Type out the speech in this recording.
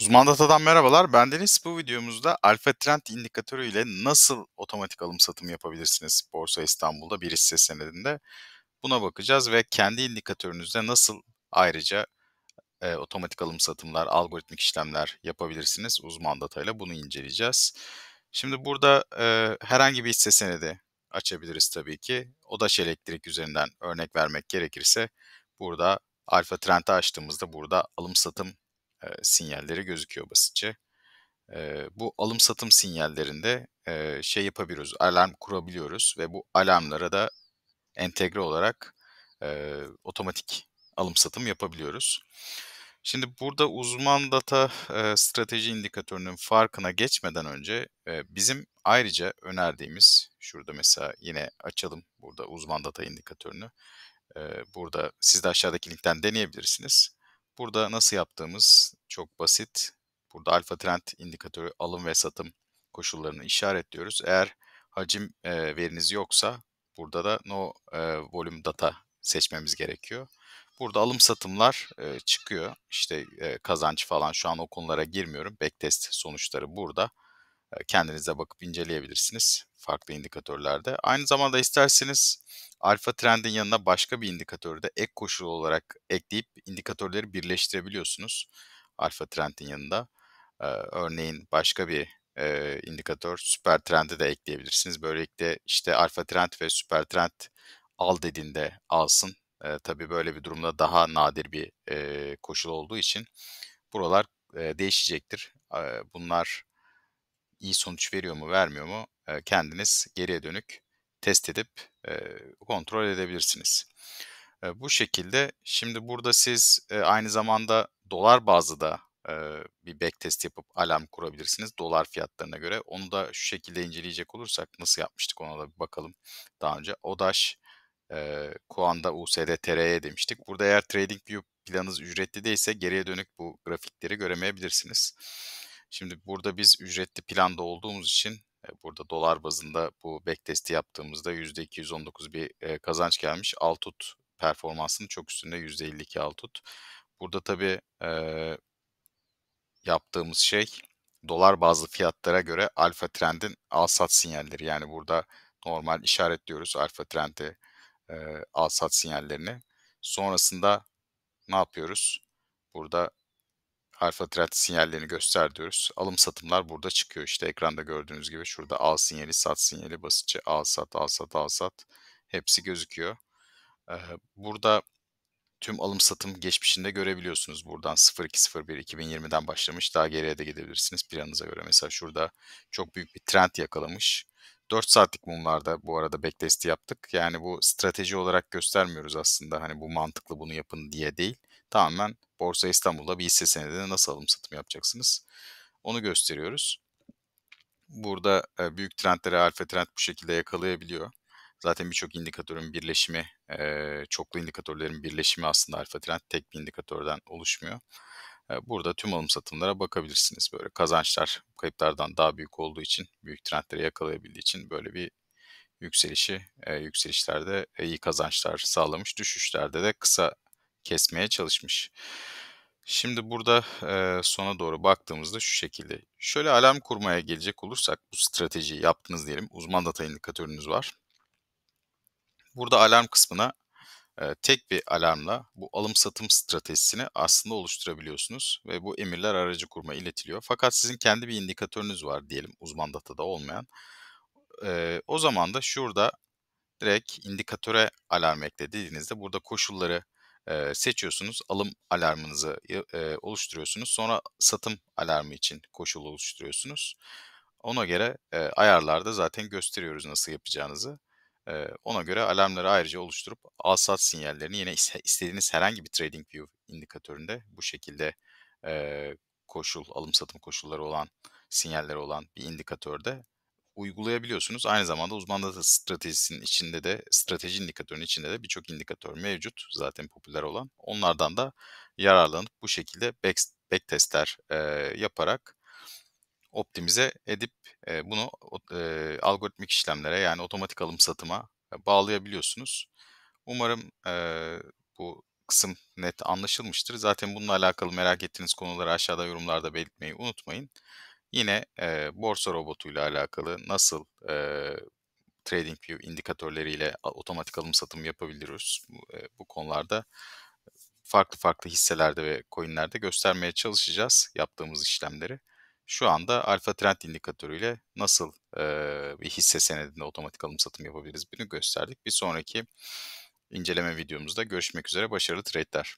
Uzman Data'dan merhabalar. Ben Deniz. Bu videomuzda alfa trend indikatörü ile nasıl otomatik alım satım yapabilirsiniz Borsa İstanbul'da bir hisse senedinde. Buna bakacağız ve kendi indikatörünüzde nasıl ayrıca e, otomatik alım satımlar, algoritmik işlemler yapabilirsiniz. Uzman Data ile bunu inceleyeceğiz. Şimdi burada e, herhangi bir hisse senedi açabiliriz tabii ki. Odaş elektrik üzerinden örnek vermek gerekirse burada alfa trendi açtığımızda burada alım satım e, sinyalleri gözüküyor basitçe. E, bu alım satım sinyallerinde e, şey yapabiliyoruz, alarm kurabiliyoruz ve bu alarmlara da entegre olarak e, otomatik alım satım yapabiliyoruz. Şimdi burada uzman data e, strateji indikatörünün farkına geçmeden önce e, bizim ayrıca önerdiğimiz şurada mesela yine açalım burada uzman data indikatörünü. E, burada siz de aşağıdaki linkten deneyebilirsiniz. Burada nasıl yaptığımız çok basit. Burada alfa trend indikatörü alım ve satım koşullarını işaretliyoruz. Eğer hacim e, veriniz yoksa burada da no e, volume data seçmemiz gerekiyor. Burada alım satımlar e, çıkıyor. İşte e, kazanç falan şu an o konulara girmiyorum. Backtest sonuçları burada. E, kendinize bakıp inceleyebilirsiniz farklı indikatörlerde. Aynı zamanda isterseniz alfa trendin yanına başka bir indikatörü de ek koşul olarak ekleyip indikatörleri birleştirebiliyorsunuz alfa trendin yanında. Ee, örneğin başka bir e, indikatör süper trendi de ekleyebilirsiniz. Böylelikle işte alfa trend ve süper trend al dediğinde alsın. E, tabii böyle bir durumda daha nadir bir e, koşul olduğu için buralar e, değişecektir. E, bunlar iyi sonuç veriyor mu vermiyor mu e, kendiniz geriye dönük test edip e, kontrol edebilirsiniz. E, bu şekilde şimdi burada siz aynı zamanda dolar bazlı da bir backtest yapıp alarm kurabilirsiniz dolar fiyatlarına göre. Onu da şu şekilde inceleyecek olursak nasıl yapmıştık ona da bir bakalım daha önce. ODAŞ e, Kuan'da USD TR'ye demiştik. Burada eğer trading view planınız ücretli değilse geriye dönük bu grafikleri göremeyebilirsiniz. Şimdi burada biz ücretli planda olduğumuz için e, burada dolar bazında bu backtest'i yaptığımızda %219 bir e, kazanç gelmiş. Altut performansının çok üstünde %52 Altut. Burada tabii e, yaptığımız şey dolar bazlı fiyatlara göre alfa trendin al sat sinyalleri. Yani burada normal işaretliyoruz alfa trendi al sat sinyallerini. Sonrasında ne yapıyoruz? Burada alfa trend sinyallerini göster diyoruz. Alım satımlar burada çıkıyor. İşte ekranda gördüğünüz gibi şurada al sinyali, sat sinyali, basitçe al sat, al sat, al sat hepsi gözüküyor. Burada tüm alım satım geçmişinde görebiliyorsunuz. Buradan 0201 2020'den başlamış. Daha geriye de gidebilirsiniz planınıza göre. Mesela şurada çok büyük bir trend yakalamış. 4 saatlik mumlarda bu arada backtesti yaptık. Yani bu strateji olarak göstermiyoruz aslında. Hani bu mantıklı bunu yapın diye değil. Tamamen Borsa İstanbul'da bir hisse senedine nasıl alım satım yapacaksınız? Onu gösteriyoruz. Burada e, büyük trendleri alfa trend bu şekilde yakalayabiliyor. Zaten birçok indikatörün birleşimi, e, çoklu indikatörlerin birleşimi aslında alfa trend tek bir indikatörden oluşmuyor. E, burada tüm alım satımlara bakabilirsiniz. Böyle kazançlar kayıplardan daha büyük olduğu için, büyük trendleri yakalayabildiği için böyle bir yükselişi, e, yükselişlerde iyi kazançlar sağlamış, düşüşlerde de kısa kesmeye çalışmış. Şimdi burada e, sona doğru baktığımızda şu şekilde. Şöyle alarm kurmaya gelecek olursak bu stratejiyi yaptınız diyelim. Uzman data indikatörünüz var. Burada alarm kısmına e, tek bir alarmla bu alım satım stratejisini aslında oluşturabiliyorsunuz. Ve bu emirler aracı kurma iletiliyor. Fakat sizin kendi bir indikatörünüz var diyelim uzman datada olmayan. E, o zaman da şurada direkt indikatöre alarm eklediğinizde burada koşulları seçiyorsunuz. Alım alarmınızı oluşturuyorsunuz. Sonra satım alarmı için koşulu oluşturuyorsunuz. Ona göre ayarlarda zaten gösteriyoruz nasıl yapacağınızı. ona göre alarmları ayrıca oluşturup al-sat sinyallerini yine istediğiniz herhangi bir trading view indikatöründe bu şekilde koşul, alım satım koşulları olan, sinyalleri olan bir indikatörde uygulayabiliyorsunuz. Aynı zamanda uzman data stratejisinin içinde de strateji indikatörünün içinde de birçok indikatör mevcut zaten popüler olan. Onlardan da yararlanıp bu şekilde back, back testler e, yaparak optimize edip e, bunu e, algoritmik işlemlere yani otomatik alım satıma bağlayabiliyorsunuz. Umarım e, bu kısım net anlaşılmıştır. Zaten bununla alakalı merak ettiğiniz konuları aşağıda yorumlarda belirtmeyi unutmayın. Yine e, borsa robotuyla alakalı nasıl e, TradingView indikatörleriyle otomatik alım satım yapabiliriz bu, e, bu konularda farklı farklı hisselerde ve coinlerde göstermeye çalışacağız yaptığımız işlemleri. Şu anda alfa trend indikatörüyle nasıl e, bir hisse senedinde otomatik alım satım yapabiliriz bunu gösterdik. Bir sonraki inceleme videomuzda görüşmek üzere başarılı trade'ler.